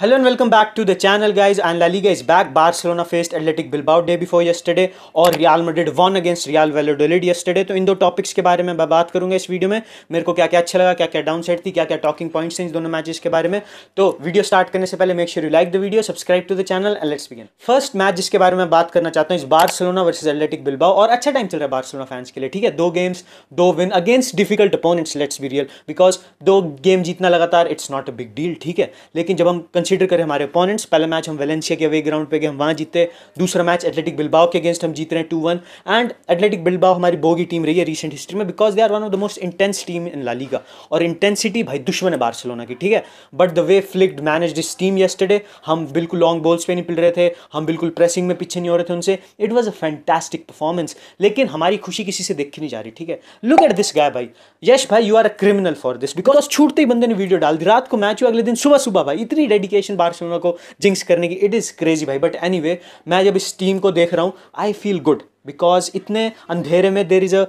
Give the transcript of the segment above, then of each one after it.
Hello and welcome back to the channel guys and La Liga is back. Barcelona faced Athletic Bilbao day before yesterday और Real Madrid won against Real Valladolid yesterday तो इन दो topics के बारे में मैं बात करूंगा इस वीडियो में मेरे को क्या क्या अच्छा लगा क्या क्या डाउन साइड थी क्या क्या टॉकिंग पॉइंट्स हैं इन दोनों मैचेस के बारे में तो वीडियो स्टार्ट करने से पहले make sure you like the video subscribe to the channel and let's begin first match जिसके बारे में बात करना चाहता हूँ इस बार्सिलोना वर्सेज एथलेटिक बिल्बाओ और अच्छा टाइम चल रहा है बार्सिलोना फैंस के लिए ठीक है दो गेम्स दो win against difficult opponents let's be real because दो गेम जीतना लगातार it's not a big deal ठीक है लेकिन जब हम कंसिडर करें हमारे अपोनेंट्स पहला मैच हम वेलेंसिया के अवे ग्राउंड पे गए हम वहाँ जीते दूसरा मैच एथलेटिक बिलबाव के अगेंस्ट हम जीत रहे हैं two one and Athletic Bilbao हमारी बोगी टीम रही है रीसेंट हिस्ट्री में because they are one of the most intense team in La Liga का और इंटेंसिटी भाई दुश्मन है बार्सिलोना की ठीक है but the way Flick'd manage this team yesterday हम बिल्कुल लॉन्ग बॉल्स पे नहीं पिल रहे थे हम बिल्कुल प्रेसिंग में पीछे नहीं हो रहे थे उनसे it was a fantastic performance लेकिन हमारी खुशी किसी से देखी नहीं जा रही ठीक है लुक एट दिस गाय भाई यश भाई you are a criminal for this because छूटते ही बंदे ने वीडियो डाल दी रात को मैच हुआ अगले दिन सुबह सुबह भाई इतनी डेडिकेट क्वालिफिकेशन बार्सिलोना को जिंक्स करने की इट इज़ क्रेजी भाई बट एनी मैं जब इस टीम को देख रहा हूँ आई फील गुड बिकॉज इतने अंधेरे में there is a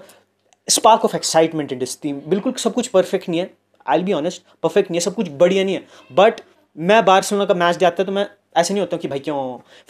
spark of excitement in this team बिल्कुल सब कुछ परफेक्ट नहीं है आई बी ऑनेस्ट परफेक्ट नहीं है सब कुछ बढ़िया नहीं है बट मैं बार्सिलोना का मैच जाता है तो मैं ऐसे नहीं होता कि भाई क्यों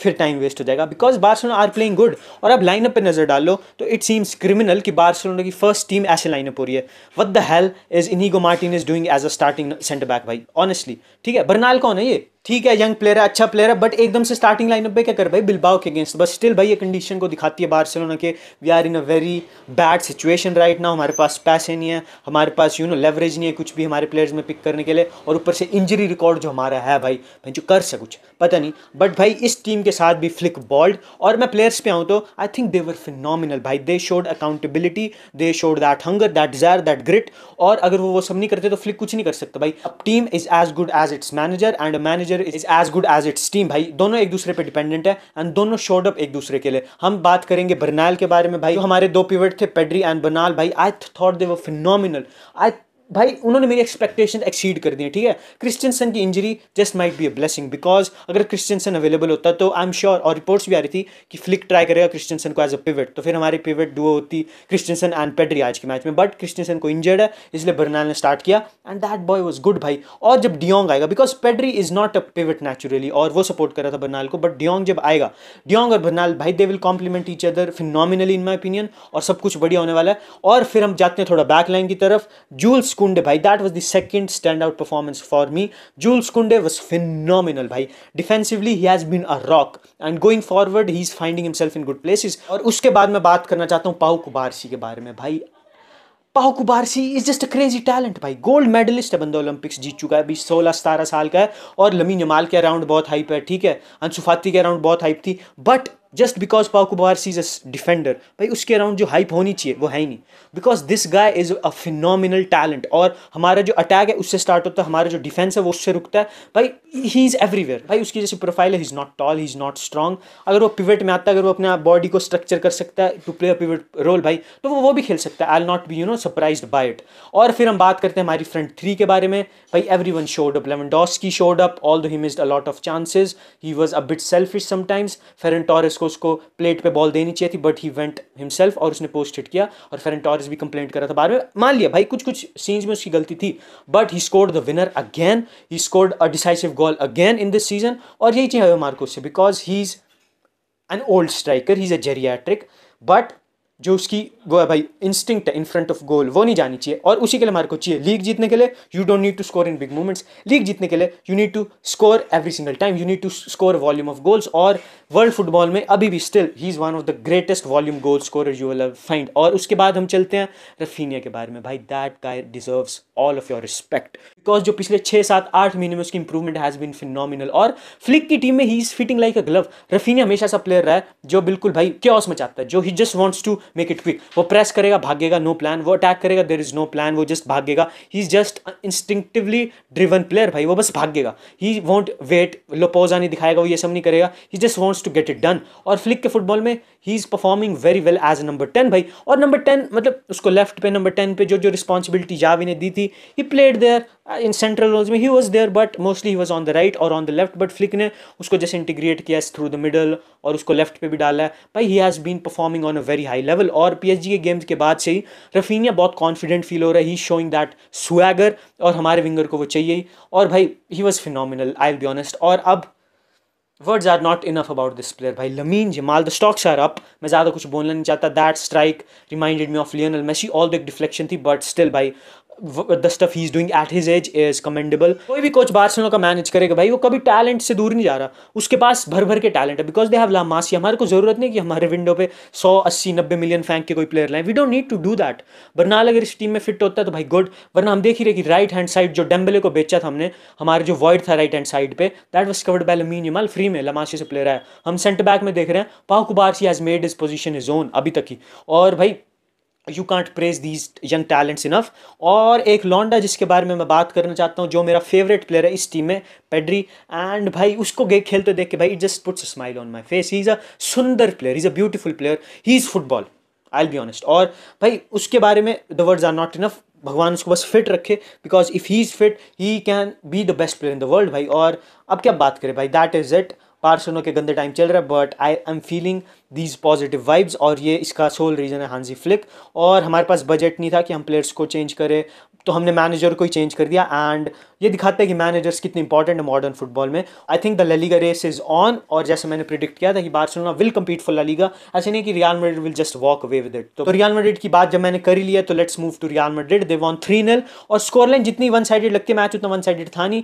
फिर टाइम वेस्ट हो जाएगा because Barcelona are playing good और अब लाइनअप पे नज़र डालो तो इट सीम्स क्रिमिनल कि बार्सलोना की फर्स्ट टीम ऐसे लाइनअप हो रही है what the hell is Inigo Martin is doing as a starting centre back भाई ऑनेस्टली ठीक है बर्नाल कौन है ये ठीक है यंग प्लेयर है अच्छा प्लेयर है बट एकदम से स्टार्टिंग लाइनअप पे क्या कर भाई बिलबाओ के अगेंस्ट बस स्टिल भाई ये कंडीशन को दिखाती है बार्सिलोना के we are in a very bad situation right ना हमारे पास पैसे नहीं है हमारे पास यू नो लेवरेज नहीं है कुछ भी हमारे प्लेयर्स में पिक करने के लिए और ऊपर से इंजरी रिकॉर्ड जो हमारा है भाई भाई जो कर से कुछ पता नहीं बट भाई इस टीम के साथ भी फ्लिक बॉल्ड और मैं प्लेयर्स पे आऊँ तो I think they were phenomenal भाई they showed accountability they showed that hunger that desire that grit और अगर वो वो सब नहीं करते तो फ्लिक कुछ नहीं कर सकता भाई team is as good as its manager and manager manager is as good as its team भाई दोनों एक दूसरे पे डिपेंडेंट है एंड दोनों शोड अप एक दूसरे के लिए हम बात करेंगे बर्नाल के बारे में भाई हमारे दो पिवट थे पेड्री एंड बर्नाल भाई आई थॉट दे वो फिनोमिनल आई भाई उन्होंने मेरी एक्सपेक्टेशन एक्सीड कर दी ठीक है क्रिस्टियनसन की injury just might be a blessing because अगर क्रिस्टियनसन अवेलेबल होता तो आई एम श्योर और रिपोर्ट्स भी आ रही थी कि फ्लिक ट्राई करेगा क्रिस्टनसन को एज अ पिवट तो फिर हमारी पिवट डुओ होती क्रिस्टियनसन एंड पेड्री आज के मैच में बट क्रिस्टियनसन को इंजर्ड है इसलिए बर्नाल ने स्टार्ट किया and that boy was good भाई और जब डियोंग आएगा because Pedri is not a pivot naturally और वो सपोर्ट कर रहा था बर्नाल को बट डियोंग जब आएगा डियोंग और बर्नाल भाई they will complement each other nominally in my opinion और सब कुछ बढ़िया होने वाला है और फिर हम जाते हैं थोड़ा बैक लाइन की तरफ जूल्स कुंडे भाई that was the second stand out performance for me Jules Kounde was phenomenal भाई defensively he has been a rock and going forward he is finding himself in good places और उसके बाद मैं बात करना चाहता हूँ पाऊ कुबारसी के बारे में भाई Pau Cubarsi is just a crazy talent भाई गोल्ड मेडलिस्ट है बंदा ओलंपिक्स जीत चुका है अभी सोलह सतारह साल का है और लमी जमाल के अराउंड बहुत हाइप है ठीक है अंशुफाती के अराउंड बहुत हाइप थी बट जस्ट बिकॉज पाको बार सीज अ डिफेंडर भाई उसके अराउंड जो हाइप होनी चाहिए वो है ही नहीं because this guy is a phenomenal talent और हमारा जो अटैक है उससे स्टार्ट होता है हमारा जो डिफेंस है वो उससे रुकता है भाई ही इज़ एवरीवेयर भाई उसकी जैसी प्रोफाइल है he is not tall he is not strong अगर वो पिवेट में आता है अगर वो अपने बॉडी को स्ट्रक्चर कर सकता है टू प्ले अ रोल भाई तो वो वो भी खेल सकता है I'll not be you know surprise by it और फिर हम बात करते हैं हमारी फ्रंट थ्री के बारे में भाई एवरी वन शोड अप डॉस की showed up although he missed a lot of chances he was a bit selfish sometimes Ferran Torres को उसको प्लेट पे बॉल देनी चाहिए थी बट ही वेंट हिमसेल्फ और उसने पोस्ट हिट किया और फेरन टॉरिस भी कंप्लेंट कर रहा था बाद में मान लिया भाई कुछ कुछ सीन्स में उसकी गलती थी but he scored the winner again he scored a decisive goal again in this season और यही चाहिए मार्को से because he is an old striker he is a geriatric but जो उसकी वो है भाई इंस्टिंक्ट है इन फ्रंट ऑफ गोल वो नहीं जानी चाहिए और उसी के लिए हमारे को चाहिए लीग जीतने के लिए you don't need to score in big movements league जीतने के लिए you need to score every single time you need to score volume of goals और वर्ल्ड फुटबॉल में अभी भी still he is one of the greatest volume goal score you will find और उसके बाद हम चलते हैं रफीनिया के बारे में भाई that guy deserves all of your respect because जो पिछले छः सात आठ महीने में उसकी इंप्रूवमेंट हैज़ बीन फिनोमिनल और फ्लिक की टीम में he is fitting like a glove Raphinha हमेशा सा प्लेयर रहा है जो बिल्कुल भाई क्या मचाता है जो he just wants to make it quick वो प्रेस करेगा भागेगा नो प्लान वो अटैक करेगा देर इज नो प्लान वो जस्ट भागेगा he is just instinctively driven player भाई वो बस भागेगा ही वॉन्ट वेट लोपोजा नहीं दिखाएगा वो ये सब नहीं करेगा he just wants to get it done और फ्लिक के फुटबॉल में he is performing very well as number ten भाई और नंबर टेन मतलब उसको लेफ्ट पे नंबर टेन पे जो जो रिस्पॉन्सिबिलिटी जावी ने दी थी he played there in central roles में he was there but mostly he was on the right और on the left but Flick ने उसको जैसे इंटीग्रेट किया थ्रू द मिडल और उसको लेफ्ट पे भी डाला है भाई he has been performing on a very high level और पी एच जी के गेम्स के बाद से ही रफीनिया बहुत कॉन्फिडेंट फील हो रहा है ही शोइंग दैट स्वैगर और हमारे विंगर को वो चाहिए और भाई he was phenomenal I will be honest और अब words are not enough about this player भाई Lamine Yamal the stocks are up मैं ज़्यादा कुछ बोलना नहीं चाहता that strike reminded me of Lionel Messi all big deflection थी बट स्टिल भाई the stuff he is doing at his age is commendable कोई भी कोच बार्सिलोना का मैनेज करेगा भाई वो कभी टैलेंट से दूर नहीं जा रहा उसके पास भर भर के टैलेंट है बिकॉज दे हैव ला हमारे को जरूरत नहीं कि हमारे विंडो पे सौ अस्सी नब्बे मिलियन फैंक के कोई प्लेयर लाए we don't need to do that Bernal अगर इस टीम में फिट होता है तो भाई गुड वरना हम देख ही रहे कि राइट हैंड साइड जो डेम्बले को बेचा था हमने हमारे जो वॉइड था राइट हैंड साइड पे that was covered by Lamine Yamal free में लमाशी से प्लेयर है हम सेंटर बैक में देख रहे हैं Pau Cubarsi has made his position his own अभी तक ही और भाई you can't praise these young talents enough और एक लॉन्डा जिसके बारे में मैं बात करना चाहता हूँ जो मेरा फेवरेट प्लेयर है इस टीम में पेड्री एंड भाई उसको गए खेलते देख के भाई it just puts smile on my face he is a सुंदर player is a beautiful player he is football I'll be honest और भाई उसके बारे में the words are not enough भगवान उसको बस फिट रखे because if he is fit he can be the best player in the world भाई और अब क्या बात करें भाई दैट इज़ इट पार्सोनो के गंदे टाइम चल रहा है but I am feeling these positive vibes और ये इसका सोल रीज़न है हांजी फ्लिक और हमारे पास बजट नहीं था कि हम प्लेयर्स को चेंज करें तो हमने मैनेजर को ही चेंज कर दिया एंड ये दिखाता है कि मैनेजर्स कितने इंपॉर्टेंट है मॉडर्न फुटबॉल में I think the LaLiga race is on और जैसे मैंने प्रिडिक्ट किया था कि Barcelona will compete for LaLiga ऐसे नहीं कि Real Madrid will just walk away with it तो रियाल मेडिड की बात जब मैंने कर लिया तो let's move to Real Madrid they won three nil और स्कोरलाइन जितनी वन साइडेड लगती है मैच उतना वन साइडेड था नहीं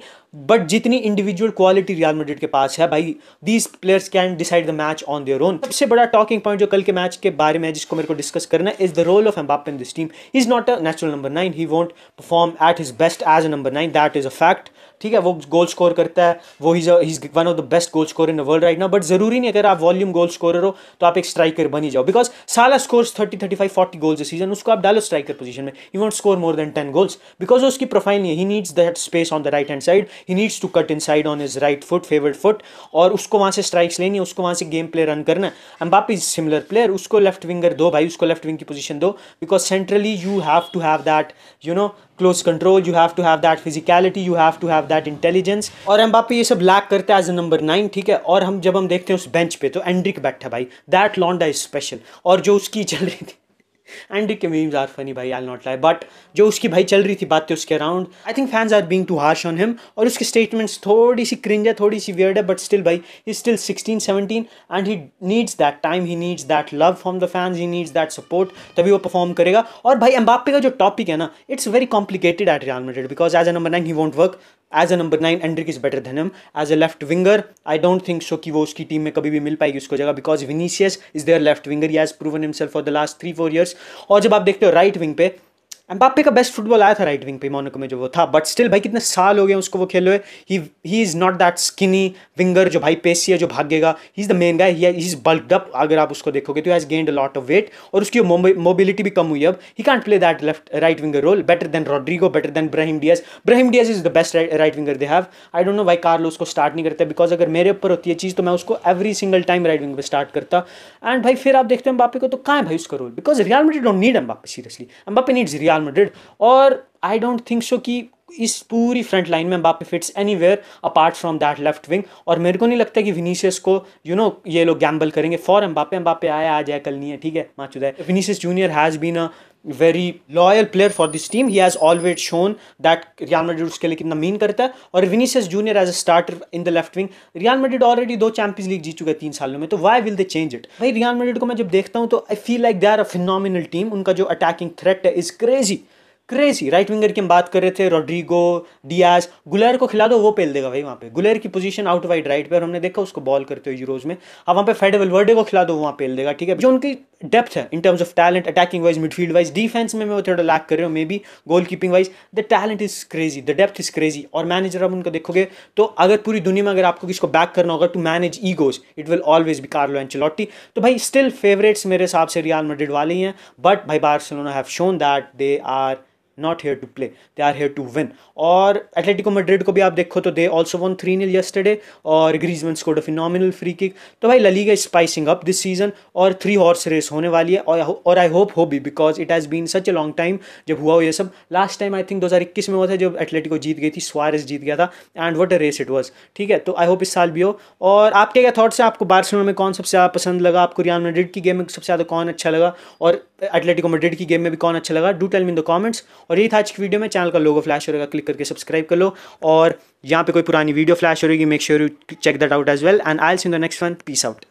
बट जितनी इंडिविजुअल क्वालिटी रियाल मेडिड के पास है भाई these players can decide the match on their own सबसे बड़ा टॉकिंग पॉइंट जो कल के मैच के बारे में जिसको मेरे को डिस्कस करना is the role of Mbappe in this team is not a natural number nine he won't perform at his best as a number 9 that is a fact ठीक है वो गोल स्कोर करता है वो is one of the best goal score in the world right ना but जरूरी नहीं अगर आप वॉल्यूम गोल स्कोरर हो तो आप एक स्ट्राइकर बन ही जाओ बिकॉज साला scores thirty thirty five forty goals season उसको आप डालो स्ट्राइकर पोजीशन में you want score more than ten goals because उसकी प्रोफाइल नहीं he needs that space on the right hand side he needs to cut inside on his right foot favourite foot और उसको वहाँ से strikes लेनी है उसको वहाँ से गेम प्ले रन करना है बाप इज सिमिलर प्लेयर उसको लेफ्ट विंगर दो भाई उसको लेफ्ट विंग की पोजीशन दो because centrally you have to have that you know close control you have to have that physicality you have to have that intelligence और Mbappe ये सब lack करते हैं एज अ नंबर नाइन ठीक है और हम जब हम देखते हैं उस बेंच पे तो एंड्रिक बैठा भाई दैट लॉन्डा इज स्पेशल और जो उसकी चल रही थी एंड के मीम्स आर फनी भाई आई नॉट लाई बट जो उसकी भाई चल रही थी बातें उसके around I think fans are being too harsh on him और उसके स्टेटमेंट्स थोड़ी सी क्रिंज है थोड़ी सी वियर्ड है बट स्टिल भाई he still sixteen seventeen and he needs that time he needs that love from the fans he needs that support तभी वो परफॉर्म करेगा और भाई एम्बापे का जो टॉपिक है ना it's very complicated at Real Madrid because as a number nine he won't work as a number nine Endrick is better than him as a left winger I don't think so कि वो उसकी team में कभी भी मिल पाएगी उसको जगह because Vinicius is there left winger he has proven himself for the last three four years और जब आप देखते हो राइट विंग पे एम्बापे का बेस्ट फुटबॉल आया था राइट विंग पे मोनिको में जो वो था बट स्टिल भाई कितने साल हो गए उसको वो खेल हुए ही he is not that skinny winger जो भाई पेसी है जो भागेगा he is the main guy he is bulked up अगर आप उसको देखोगे तो has gained lot of weight और उसकी मोबिलिटी भी कम हुई अब he can't play that left right winger role better than Rodrigo better than Brahim Diaz Brahim Diaz is the best right winger they have I don't no भाई Carlo उसको start नहीं करता बिकॉज अगर मेरे ऊपर होती है चीज़ तो मैं उसको every single time right wing पर स्टार्ट करता एंड भाई फिर आप देखते हैं एम्बापे को तो कहाँ है भाई उसका role because Real Madrid don't need Mbappe seriously Mbappe needs Real Madrid और आई डोंट थिंक सो कि इस पूरी फ्रंट लाइन में Mbappe fits anywhere apart from that left wing और मेरे को नहीं लगता कि विनीशियस को यू you नो know, ये लोग गैम्बल करेंगे फॉर एम बापे आया आज है कल नहीं है ठीक है चुदाए Vinicius Junior has been a very loyal player for this team he has always shown that Real Madrid उसके लिए कितना मीन करता है और Vinicius Junior as a starter in the left wing Real Madrid already दो Champions League जीत चुके हैं तीन सालों में तो why will the change it भाई रियाल मेडिड को मैं जब देखता हूँ तो I feel like they are a phenomenal team उनका जो अटैकिंग थ्रेट है is crazy crazy right winger की हम बात कर रहे थे रोड्रिगो डियाज गुलेर को खिला दो वो पेल देगा भाई वहाँ पे गुलेर की पोजीशन आउट वाइड राइट पर हमने देखा उसको बॉल करते हुए यूरोज में अब वहाँ पे फेड वर्डे को खिला दो वहाँ पेल देगा ठीक है जो उनकी डेप्थ है in terms of talent attacking wise midfield wise defence में मैं वो थोड़ा लैक कर रहे हो maybe goalkeeping wise the talent is crazy the depth is crazy और मैनेजर अब उनको देखोगे तो अगर पूरी दुनिया में अगर आपको किसको बैक करना होगा to manage egos it will always be Carlo Ancelotti तो भाई स्टिल फेवरेट्स मेरे हिसाब से रियाल मेड्रिड वाले ही हैं बट भाई Barcelona have shown that they are not here to play they are here to win और एथलेटिको मेड्रिड को भी आप देखो तो they also won three nil yesterday और Griezmann scored of nominal free kick तो भाई लली का स्पाइसिंग अप दिस सीजन और थ्री हॉर्स रेस होने वाली है और आई होप हो भी because it has been such a long time जब हुआ हो ये सब लास्ट टाइम आई थिंक दो हज़ार इक्कीस में हुआ था जब एथलेटिको जीत गई थी स्वारस जीत गया था and what a race it was ठीक है तो आई होप इस साल भी हो और आपके क्या थाट्स हैं आपको बार्सिलोना में कौन सबसे ज़्यादा पसंद लगा आपको रियान मेड्रिड की गेम में सबसे ज़्यादा कौन अच्छा लगा और एथलेटिको मेड्रिड की गेम में भी कौन अच्छा लगा do tell me in the comments और यही था आज की वीडियो में चैनल का लोगो फ्लैश हो रहेगा क्लिक करके सब्सक्राइब कर लो और यहाँ पे कोई पुरानी वीडियो फ्लैश हो रहेगी make sure you check that out as well and I see the next one peace out